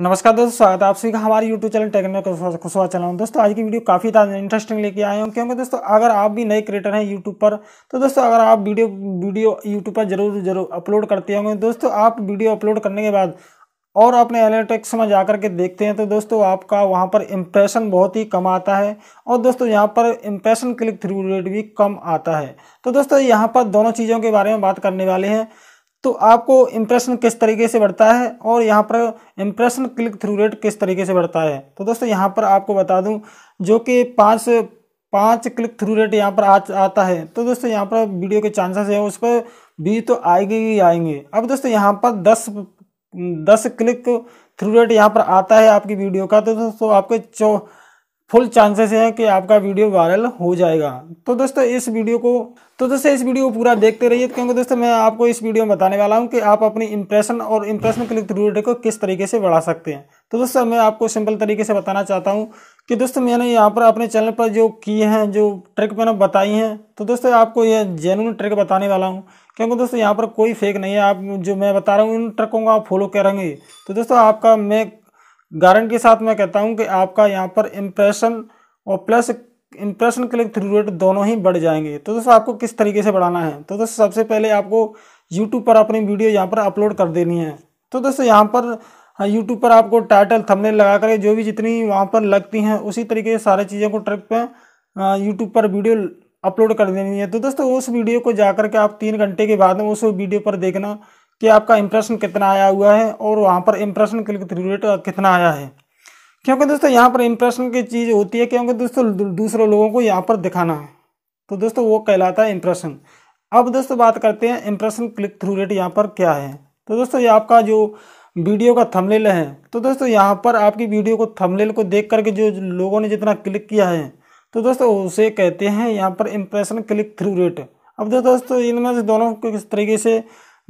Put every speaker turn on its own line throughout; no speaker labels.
नमस्कार दोस्तों स्वागत है आप सभी का हमारे YouTube चैनल टेक्निकल खुशवा चैनल दोस्तों आज की वीडियो काफ़ी ज़्यादा इंटरेस्टिंग लेके आए हूँ क्योंकि दोस्तों अगर आप भी नए क्रिएटर हैं YouTube पर तो दोस्तों अगर आप वीडियो वीडियो YouTube पर जरूर जरूर अपलोड करते होंगे दोस्तों आप वीडियो अपलोड करने के बाद और अपने एनालिटिक्स में जाकर के देखते हैं तो दोस्तों आपका वहाँ पर इम्प्रेशन बहुत ही कम आता है और दोस्तों यहाँ पर इम्प्रेशन क्लिक थ्रू रेट भी कम आता है तो दोस्तों यहाँ पर दोनों चीज़ों के बारे में बात करने वाले हैं तो आपको इम्प्रेशन किस तरीके से बढ़ता है और यहाँ पर इम्प्रेशन क्लिक थ्रू रेट किस तरीके से बढ़ता है तो दोस्तों यहाँ पर आपको बता दूँ जो कि पाँच पाँच क्लिक थ्रू रेट यहाँ पर आ, आता है तो दोस्तों यहाँ पर वीडियो के चांसेस हैं उस पर भी तो आएंगे ही आएंगे अब दोस्तों यहाँ पर दस दस क्लिक थ्रू रेट यहाँ पर आता है आपकी वीडियो का तो दोस्तों आपके चौ फुल चांसेस है कि आपका वीडियो वायरल हो जाएगा तो दोस्तों इस वीडियो को तो दोस्तों इस वीडियो को पूरा देखते रहिए क्योंकि दोस्तों मैं आपको इस वीडियो में बताने वाला हूं कि आप अपनी इंप्रेशन और इंप्रेशन क्लिक थ्रू रेट को किस तरीके से बढ़ा सकते हैं तो दोस्तों मैं आपको सिंपल तरीके से बताना चाहता हूँ कि दोस्तों मैंने यहाँ पर अपने चैनल पर जो किए हैं जो ट्रिक मैंने बताई हैं तो दोस्तों आपको यह जेनुअन ट्रिक बताने वाला हूँ क्योंकि दोस्तों यहाँ पर कोई फेक नहीं है आप जो मैं बता रहा हूँ इन ट्रकों को आप फॉलो करेंगे तो दोस्तों आपका मैं गारंट के साथ मैं कहता हूँ कि आपका यहाँ पर इम्प्रेशन और plus impression click through rate दोनों ही बढ़ जाएंगे तो दोस्तों आपको किस तरीके से बढ़ाना है तो दोस्तों सबसे पहले आपको यूट्यूब पर अपनी वीडियो यहाँ पर अपलोड कर देनी है तो दोस्तों यहाँ पर यूट्यूब हाँ, पर आपको टाइटल थंबनेल लगा कर जो भी जितनी वहाँ पर लगती हैं उसी तरीके से सारी चीज़ों को ट्रक हाँ, पर यूट्यूब पर वीडियो अपलोड कर देनी है तो दोस्तों उस वीडियो को जा के आप तीन घंटे के बाद में उस वीडियो पर देखना कि आपका इंप्रेशन कितना आया हुआ है और वहाँ पर इंप्रेशन क्लिक थ्रू रेट कितना आया है क्योंकि दोस्तों यहाँ पर इंप्रेशन की चीज़ होती है क्योंकि दोस्तों दूसरे लोगों को यहाँ पर दिखाना है तो दोस्तों वो कहलाता है इंप्रेशन अब दोस्तों बात करते हैं इंप्रेशन क्लिक थ्रू रेट यहाँ पर क्या है तो दोस्तों ये आपका जो वीडियो का थंबनेल है तो दोस्तों यहाँ पर आपकी वीडियो को थंबनेल को देख करके जो लोगों ने जितना क्लिक किया है तो दोस्तों उसे कहते हैं यहाँ पर इंप्रेशन क्लिक थ्रू रेट अब दोस्तों इनमें से दोनों किस तरीके से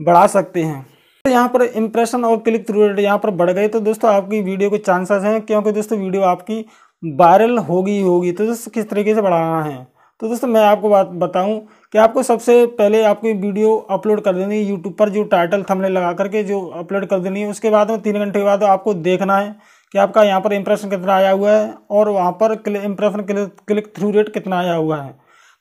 बढ़ा सकते हैं तो यहाँ पर इंप्रेशन और क्लिक थ्रू रेट यहाँ पर बढ़ गए तो दोस्तों आपकी वीडियो के चांसेस हैं क्योंकि दोस्तों वीडियो आपकी वायरल होगी होगी तो दोस्तों किस तरीके से बढ़ाना है तो दोस्तों मैं आपको बात बताऊं कि आपको सबसे पहले आपकी वीडियो अपलोड कर देनी है यूट्यूब पर जो टाइटल थमने लगा करके जो अपलोड कर देनी है उसके बाद में तीन घंटे के बाद आपको देखना है कि आपका यहाँ पर इंप्रेशन कितना आया हुआ है और वहाँ पर इंप्रेशन क्लिक थ्रू रेट कितना आया हुआ है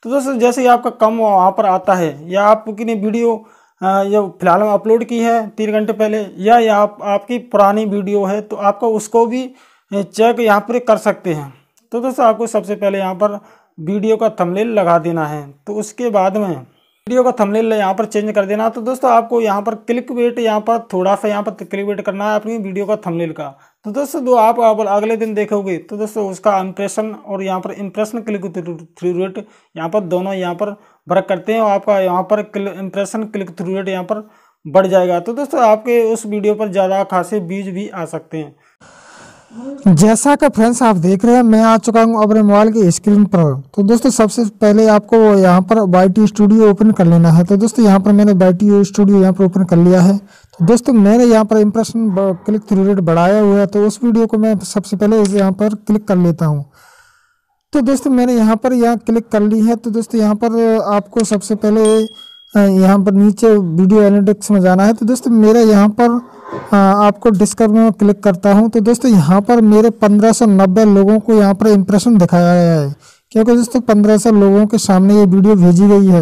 तो दोस्तों जैसे ही आपका कम वहाँ पर आता है या आपकी वीडियो ये फिलहाल में अपलोड की है तीन घंटे पहले या आप आपकी पुरानी वीडियो है तो आपको उसको भी चेक यहाँ पर कर सकते हैं तो दोस्तों आपको सबसे पहले यहाँ पर वीडियो का थंबनेल लगा देना है तो उसके बाद में वीडियो का थंबनेल यहाँ पर चेंज कर देना तो दोस्तों आपको यहाँ पर क्लिक वेट यहाँ पर थोड़ा सा यहाँ पर क्लिक वेट करना है अपनी वीडियो का थंबनेल का तो दोस्तों दो आप अगले दिन देखोगे तो दोस्तों उसका इंप्रेशन और यहाँ पर इंप्रेशन क्लिक थ्रू रेट यहाँ पर दोनों यहाँ पर वर्क करते हैं और आपका यहाँ पर इंप्रेशन क्लिक थ्रू रेट यहाँ पर बढ़ जाएगा तो दोस्तों आपके उस वीडियो पर ज़्यादा खासे बीज भी आ सकते हैं
जैसा कि फ्रेंड्स आप देख रहे हैं मैं आ चुका हूं अपने मोबाइल की स्क्रीन पर तो दोस्तों सबसे पहले आपको यहां पर वाई स्टूडियो ओपन कर लेना है तो दोस्तों यहां पर मैंने वाई स्टूडियो यहां पर ओपन कर लिया है तो दोस्तों मैंने यहां पर इंप्रेशन क्लिक थ्रू रेट बढ़ाया हुआ है तो उस वीडियो को मैं सबसे पहले यहाँ पर क्लिक कर लेता हूँ तो दोस्तों मैंने यहाँ पर यहाँ क्लिक कर ली है तो दोस्तों यहाँ पर आपको सबसे पहले यहाँ पर नीचे वीडियो एनेटिक्स में जाना है तो दोस्तों मेरा यहाँ पर आपको डिस्कवर में क्लिक करता हूँ तो दोस्तों यहाँ पर मेरे 1590 लोगों को यहाँ पर इम्प्रेशन दिखाया गया है क्योंकि दोस्तों सौ लोगों के सामने ये वीडियो भेजी गई है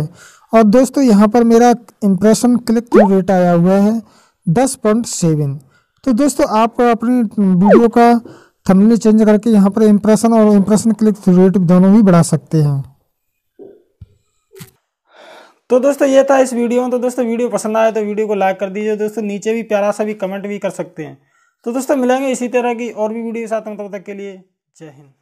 और दोस्तों यहाँ पर मेरा इम्प्रेशन क्लिक रेट आया हुआ है दस पॉइंट सेवन तो दोस्तों आप अपनी वीडियो का थंबनेल चेंज करके यहाँ पर इम्प्रेशन और इम्प्रेशन क्लिक थ्रू रेट दोनों ही बढ़ा सकते हैं
तो दोस्तों ये था इस वीडियो में तो दोस्तों वीडियो पसंद आया तो वीडियो को लाइक कर दीजिए दोस्तों नीचे भी प्यारा सा भी कमेंट भी कर सकते हैं तो दोस्तों मिलेंगे इसी तरह की और भी वीडियो साथ में तब तक के लिए जय हिंद